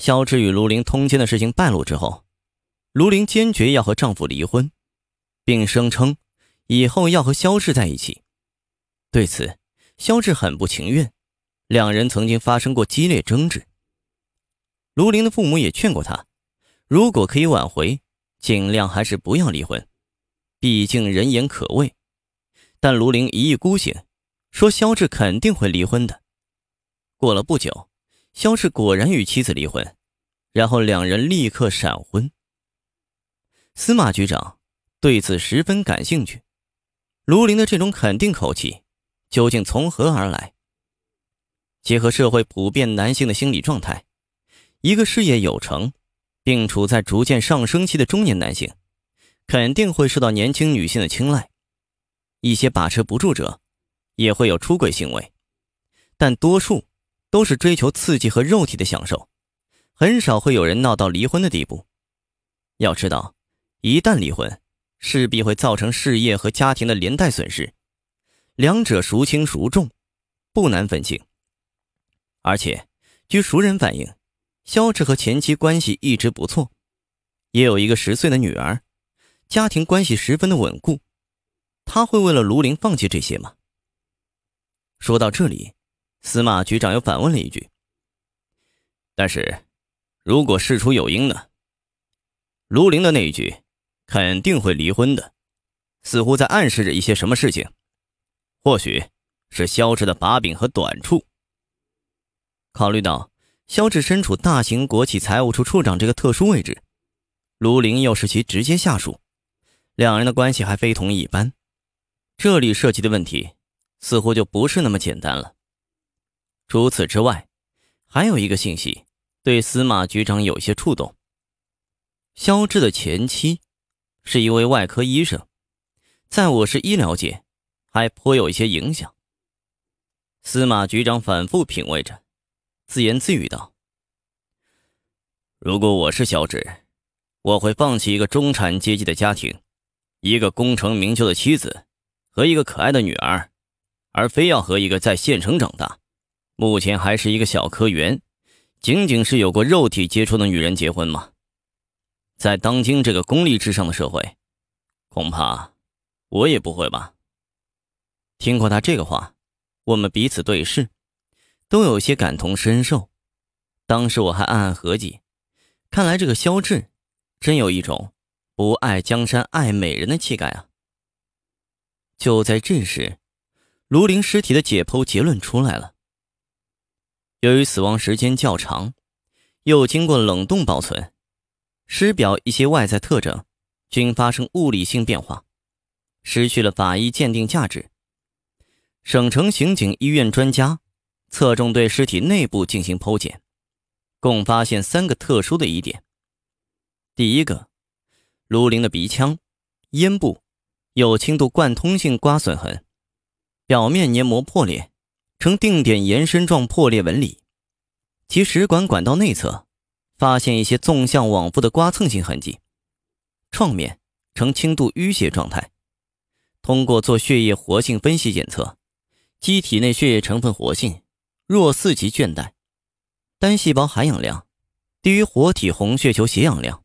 肖智与卢玲通奸的事情败露之后，卢玲坚决要和丈夫离婚，并声称以后要和肖志在一起。对此，肖志很不情愿，两人曾经发生过激烈争执。卢玲的父母也劝过他，如果可以挽回，尽量还是不要离婚，毕竟人言可畏。但卢玲一意孤行，说肖志肯定会离婚的。过了不久。肖氏果然与妻子离婚，然后两人立刻闪婚。司马局长对此十分感兴趣。卢林的这种肯定口气，究竟从何而来？结合社会普遍男性的心理状态，一个事业有成，并处在逐渐上升期的中年男性，肯定会受到年轻女性的青睐。一些把持不住者，也会有出轨行为，但多数。都是追求刺激和肉体的享受，很少会有人闹到离婚的地步。要知道，一旦离婚，势必会造成事业和家庭的连带损失，两者孰轻孰重，不难分清。而且，据熟人反映，肖驰和前妻关系一直不错，也有一个十岁的女儿，家庭关系十分的稳固。他会为了卢玲放弃这些吗？说到这里。司马局长又反问了一句：“但是，如果事出有因呢？”卢玲的那一句肯定会离婚的，似乎在暗示着一些什么事情，或许是肖志的把柄和短处。考虑到肖志身处大型国企财务处处长这个特殊位置，卢玲又是其直接下属，两人的关系还非同一般，这里涉及的问题似乎就不是那么简单了。除此之外，还有一个信息对司马局长有些触动。肖志的前妻是一位外科医生，在我市医疗界还颇有一些影响。司马局长反复品味着，自言自语道：“如果我是肖志，我会放弃一个中产阶级的家庭，一个功成名就的妻子和一个可爱的女儿，而非要和一个在县城长大。”目前还是一个小科员，仅仅是有过肉体接触的女人结婚吗？在当今这个功利至上的社会，恐怕我也不会吧。听过他这个话，我们彼此对视，都有些感同身受。当时我还暗暗合计，看来这个肖志真有一种不爱江山爱美人的气概啊。就在这时，卢灵尸体的解剖结论出来了。由于死亡时间较长，又经过冷冻保存，尸表一些外在特征均发生物理性变化，失去了法医鉴定价值。省城刑警医院专家侧重对尸体内部进行剖检，共发现三个特殊的疑点。第一个，卢玲的鼻腔、咽部有轻度贯通性刮损痕，表面黏膜破裂。呈定点延伸状破裂纹理，其食管管道内侧发现一些纵向往复的刮蹭性痕迹，创面呈轻度淤血状态。通过做血液活性分析检测，机体内血液成分活性弱四级倦怠，单细胞含氧量低于活体红血球携氧量，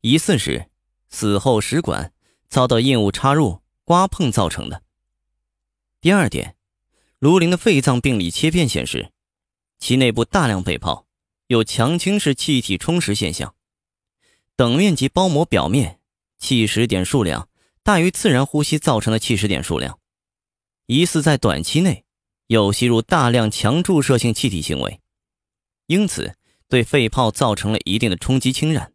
疑似是死后食管遭到硬物插入刮碰造成的。第二点。卢林的肺脏病理切片显示，其内部大量肺泡有强侵式气体充实现象，等面积包膜表面气实点数量大于自然呼吸造成的气实点数量，疑似在短期内有吸入大量强注射性气体行为，因此对肺泡造成了一定的冲击侵染。